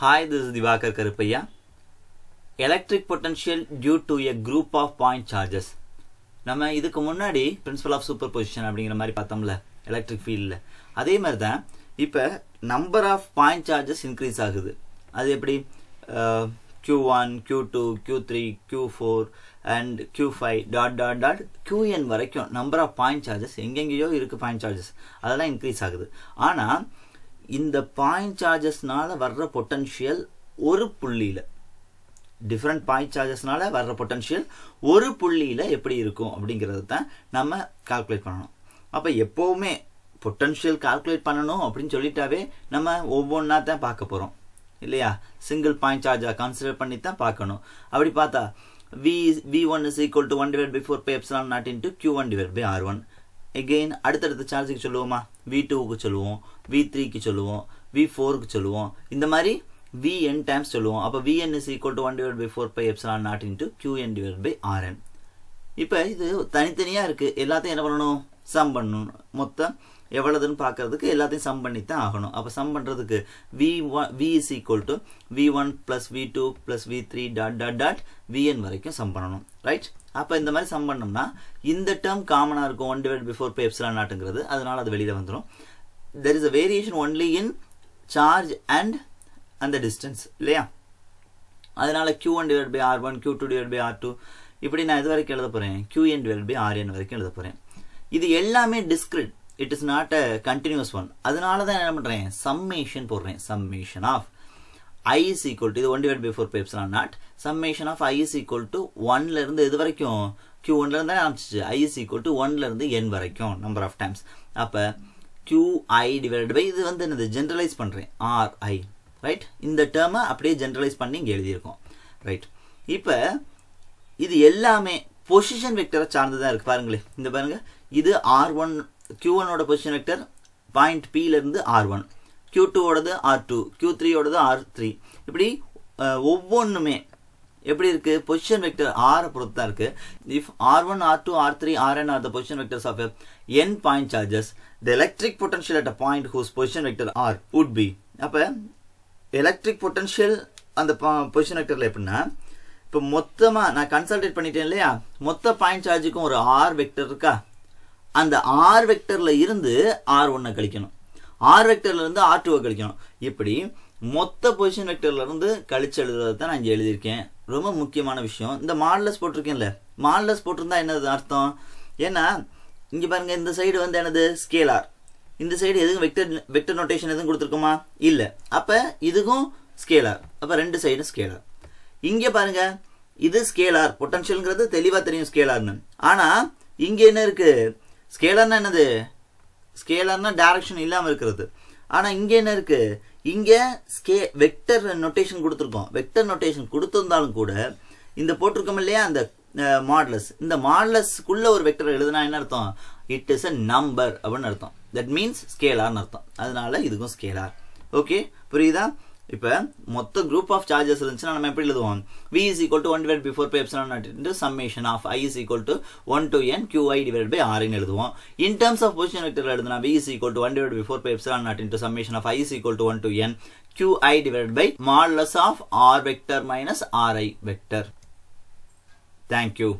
hi this Divakar Karuppaiah electric Electric potential due a group of of charges நம்ம இதுக்கு முன்னாடி principal of super position அப்படிங்கிற மாதிரி பார்த்தோம்ல எலக்ட்ரிக் ஃபீல்டில் அதே மாதிரி தான் இப்போ number of point charges increase ஆகுது அது எப்படி Q one Q two Q three Q four and Q five dot dot dot Q N வரைக்கும் நம்பர் ஆஃப் பாயிண்ட் சார்ஜஸ் எங்கெங்கேயோ இருக்குது பாயிண்ட் சார்ஜஸ் அதெல்லாம் இன்க்ரீஸ் ஆகுது ஆனால் இந்த பாயிண்ட் சார்ஜஸ்னால் வர்ற பொட்டன்ஷியல் ஒரு புள்ளியில் டிஃப்ரெண்ட் பாயிண்ட் சார்ஜஸ்னால வர்ற பொட்டன்ஷியல் ஒரு புள்ளியில் எப்படி இருக்கும் அப்படிங்கிறது தான் நம்ம கால்குலேட் பண்ணணும் அப்போ எப்போவுமே பொட்டன்ஷியல் கால்குலேட் பண்ணணும் அப்படின்னு சொல்லிட்டாவே நம்ம ஒவ்வொன்றா தான் பார்க்க போகிறோம் இல்லையா சிங்கிள் பாயிண்ட் சார்ஜாக கன்சிடர் பண்ணி தான் பார்க்கணும் அப்படி பார்த்தா V V one is equal to one divide by four pi epsilon naught into Q one divide by R one again அடுத்தடுத்த சார்ஜுக்கு சொல்லுவோமா வி டூவுக்கு சொல்லுவோம் வி த்ரீக்கு சொல்லுவோம் வி ஃபோருக்கு சொல்லுவோம் இந்த மாதிரி vn times சொல்லுவோம் அப்போ vn is equal to 1 divided by 4 pi epsilon not into qn divided by rn இப்போ இது தனித்தனியாக இருக்குது எல்லாத்தையும் என்ன பண்ணணும் சம் பண்ணணும் மொத்தம் எவ்வளோதுன்னு பார்க்கறதுக்கு எல்லாத்தையும் சம் பண்ணி தான் ஆகணும் அப்போ சம் பண்ணுறதுக்கு V one V is equal to V one plus V two plus V three dot dot dot V N வரைக்கும் சம் பண்ணணும் ரைட் அப்போ இந்த மாதிரி சம் பண்ணோம்னா இந்த டேர்ம் காமனாக இருக்கும் one divide by four pi epsilon நாட்டுங்கிறது அதனால் அது வெளியில் வந்துடும் there is a variation only in charge and அந்த டிஸ்டன்ஸ் இல்லையா அதனால் க்யூ ஒன் divide by R one Q டூ டிவைட் பை ஆர் டூ இப்படி நான் இது வரைக்கும் எழுத போகிறேன் க்யூஎன் டிவைட் பை ஆர்என் வரைக்கும் எழுத போகிறேன் இது எல்லாமே discrete it is not a continuous one அதனால தான் என்ன பண்ணுறேன் சம்மேஷன் போடுறேன் summation of I is equal to இது one divide by four pi epsilon naught summation of I is equal to ஒன்லேருந்து இது வரைக்கும் கியூ ஒன்லேருந்து ஆரம்பிச்சிச்சு ஐ இஸ் ஈக்குவல் டு ஒன்லேருந்து என் வரைக்கும் நம்பர் ஆஃப் டைம்ஸ் அப்போ ஐ டிவைட் பை இது வந்து என்னது ஜென்ரலைஸ் பண்ணுறேன் ஆர் ஐ ரைட் இந்த டேர்மை அப்படியே ஜென்ரலைஸ் பண்ணி இங்கே எழுதியிருக்கோம் ரைட் இப்போ இது எல்லாமே பொசிஷன் வெக்டரை சார்ந்து தான் இருக்குது பாருங்களேன் இந்த பாருங்கள் இது ஆர் ஒன் க்யூ ஒன்னோட பொசிஷன் வெக்டர் பாயிண்ட் பியிலேருந்து ஆர் ஒன் க்யூ டூவோடது ஆர் டூ கியூ த்ரீயோடது ஆர் த்ரீ இப்படி ஒவ்வொன்றுமே எப்படி இருக்குது பொசிஷன் வெக்டர் ஆரை பொறுத்து தான் இருக்குது if R one R two R three R N are the position vectors of N point charges the electric potential at a point whose position vector R would be அப்போ electric potential அந்த position வெக்டரில் எப்படின்னா இப்போ மொத்தமாக நான் consolidated பண்ணிட்டேன் இல்லையா மொத்த பாயிண்ட் சார்ஜுக்கும் ஒரு ஆர் வெக்டர் இருக்கா அந்த ஆர் வெக்டரில் இருந்து ஆர் ஒன்னை கழிக்கணும் ஆர் வெக்டர்லேருந்து ஆர் டூவை கழிக்கணும் இப்படி மொத்த பொசிஷன் வெக்டர்லேருந்து கழிச்சு எழுதுறது தான் நான் இங்கே எழுதியிருக்கேன் ரொம்ப முக்கியமான விஷயம் இந்த மாடலஸ் போட்டிருக்கேன்ல மாடலஸ் போட்டிருந்தா என்னது அர்த்தம் ஏன்னா இங்கே பாருங்கள் இந்த சைடு வந்து என்னது ஸ்கேலார் இந்த சைடு எதுவும் வெக்டர் வெக்டர் நோட்டேஷன் எதுவும் கொடுத்துருக்குமா இல்லை அப்போ இதுக்கும் ஸ்கேலார் அப்போ ரெண்டு சைடும் ஸ்கேலார் இங்கே பாருங்கள் இது ஸ்கேலார் பொட்டன்ஷியலுங்கிறது தெளிவாக தெரியும் ஸ்கேலார்னு ஆனால் இங்கே என்ன இருக்குது ஸ்கேலர்னால் என்னது ஸ்கேலர்னால் டேரக்ஷன் இல்லாமல் இருக்கிறது ஆனால் இங்கே என்ன இருக்குது இங்கே ஸ்கே வெக்டர் நொட்டேஷன் கொடுத்துருக்கோம் வெக்டர் நொட்டேஷன் கொடுத்துருந்தாலும் கூட இந்த போட்டிருக்கோம் இல்லையா அந்த மாடலஸ் இந்த மாடலஸ்க்குள்ளே ஒரு வெக்டர் எழுதுனா என்ன அர்த்தம் இட் இஸ் எ நம்பர் அப்படின்னு அர்த்தம் தட் மீன்ஸ் ஸ்கேலார்னு அர்த்தம் அதனால இதுக்கும் ஸ்கேலார் ஓகே புரியுதா இப்போ மொத்த குரூப் ஆஃப் சார்ஜஸ் இருந்துச்சுன்னா நம்ம எப்படி எழுதுவோம் V is equal to one divide by four pi epsilon naught into summation of I is equal to one to N Q I divide by ஆர்னு எழுதுவோம் in terms of position vector எழுதுனா V is equal to one divide by four pi epsilon naught into summation of I is equal to one to N Q I divide by modulus of R vector minus R I vector thank you